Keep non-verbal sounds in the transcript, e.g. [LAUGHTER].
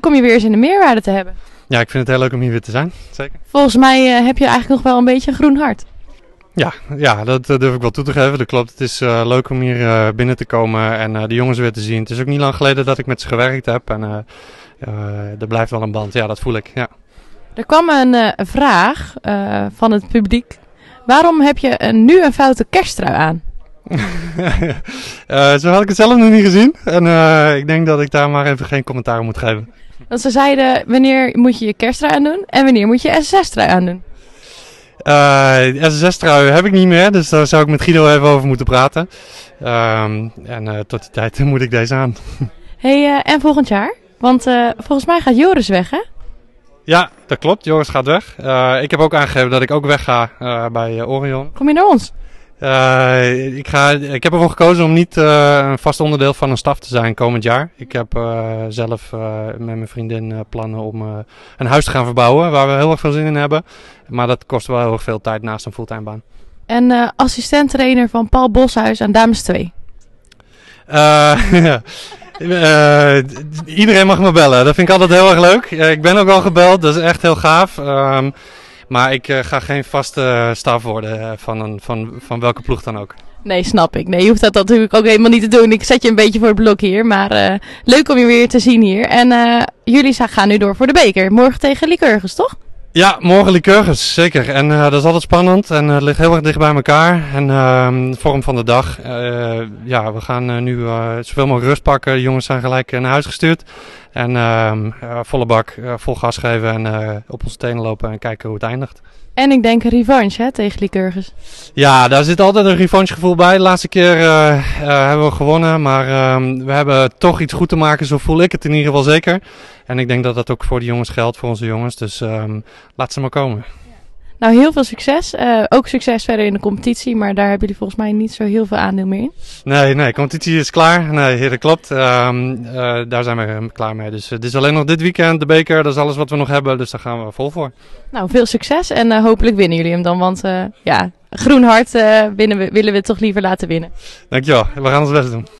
kom je weer eens in de meerwaarde te hebben. Ja, ik vind het heel leuk om hier weer te zijn. Zeker. Volgens mij eh, heb je eigenlijk nog wel een beetje een groen hart. Ja, ja dat eh, durf ik wel toe te geven. Dat klopt. Het is eh, leuk om hier binnen te komen en de jongens weer te zien. Het is ook niet lang geleden dat ik met ze gewerkt heb. En er blijft wel een band. Ja, dat voel ik. Ja. Er kwam een vraag van het publiek. Waarom heb je nu een foute kersttrui aan? [LAUGHS] zo had ik het zelf nog niet gezien. En ik denk dat ik daar maar even geen commentaar moet geven. Want ze zeiden, wanneer moet je je kersttrui aandoen en wanneer moet je 6 trui aandoen? Uh, 6 trui heb ik niet meer, dus daar zou ik met Guido even over moeten praten. Ehm, en eh, tot die tijd [LAUGHS] moet ik deze aan. hey, eh, en volgend jaar? Want eh, volgens mij gaat Joris weg, hè? Ja, dat klopt. Joris gaat weg. ik heb ook aangegeven dat ik ook wegga bij Orion. Kom je naar ons? Eh, ik, ga, ik heb ervoor gekozen om niet eh, een vast onderdeel van een staf te zijn komend jaar. Ik heb eh, zelf met mijn vriendin plannen om een huis te gaan verbouwen waar we heel erg veel zin in hebben. Maar dat kost wel heel erg veel tijd naast een fulltime baan. En assistent trainer van Paul Boshuis aan Dames 2. [LAUGHS] iedereen mag me bellen. Dat vind ik altijd heel erg leuk. ik ben ook al gebeld. Dat is echt heel gaaf. Ehm, maar ik eh, ga geen vaste eh, staf worden eh, van, een, van, van welke ploeg dan ook. Nee, snap ik. Nee, je hoeft dat natuurlijk ook helemaal niet te doen. Ik zet je een beetje voor het blok hier. Maar leuk om je weer te zien hier. En jullie gaan nu door voor de beker. Morgen tegen Lycurgus, toch? Ja, morgen Lycurgus, zeker. En eh, dat is altijd spannend en eh, het ligt heel erg dicht bij elkaar. En uh, vorm van de dag. Eh, ja, we gaan nu zoveel mogelijk rust pakken. De jongens zijn gelijk naar huis gestuurd. En ehm, volle bak, vol gas geven en op onze tenen lopen en kijken hoe het eindigt. En ik denk een revanche hè, tegen Lycurgus. Ja, daar zit altijd een revanchegevoel bij. De laatste keer hebben we gewonnen, maar ehm, we hebben toch iets goed te maken. Zo voel ik het in ieder geval zeker. En ik denk dat dat ook voor de jongens geldt, voor onze jongens. Dus laat ze maar komen. Nou, heel veel succes. Eh, ook succes verder in de competitie, maar daar hebben jullie volgens mij niet zo heel veel aandeel meer in. Nee, nee, competitie is klaar. Nee, dat klopt. Ehm, eh, daar zijn we eh, klaar mee. Dus het is alleen nog dit weekend, de beker, dat is alles wat we nog hebben. Dus daar gaan we vol voor. Nou, veel succes en hopelijk winnen jullie hem dan, want ja, groen hart we, willen we toch liever laten winnen. Dankjewel, we gaan ons best doen.